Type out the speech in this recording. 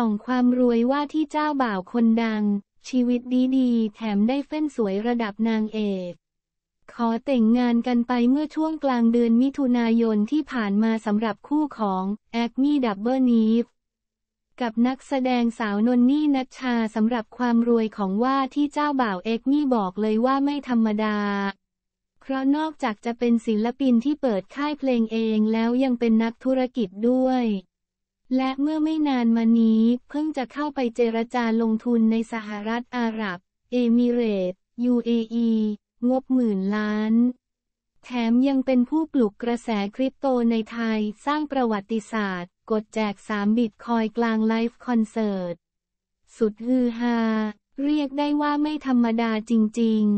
ส่องความรวยว่าที่เจ้าบ่าวคนดัง ชีวิตดีๆ แถมได้เฟ้นสวยระดับนางเอก ขอแต่งงานกันไปเมื่อช่วงกลางเดือนมิถุนายนที่ผ่านมาสำหรับคู่ของแอคมี่ดับเบิลนีฟกับนักแสดงสาวนนนี่นัชชาสำหรับความรวยของว่าที่เจ้าบ่าวเอกมี่บอกเลยว่าไม่ธรรมดา เพราะนอกจากจะเป็นศิลปินที่เปิดค่ายเพลงเองแล้วยังเป็นนักธุรกิจด้วยและเมื่อไม่นานมานี้เพิ่งจะเข้าไปเจรจาลงทุนในสหรัฐอาหรับเอมิเรต UAE งบหมื่นล้าน แถมยังเป็นผู้ปลุกกระแสคริปโตในไทยสร้างประวัติศาสตร์ กดแจก 3 บิตคอยกลางไลฟ์คอนเสิร์ต สุดฮือฮาเรียกได้ว่าไม่ธรรมดาจริงๆ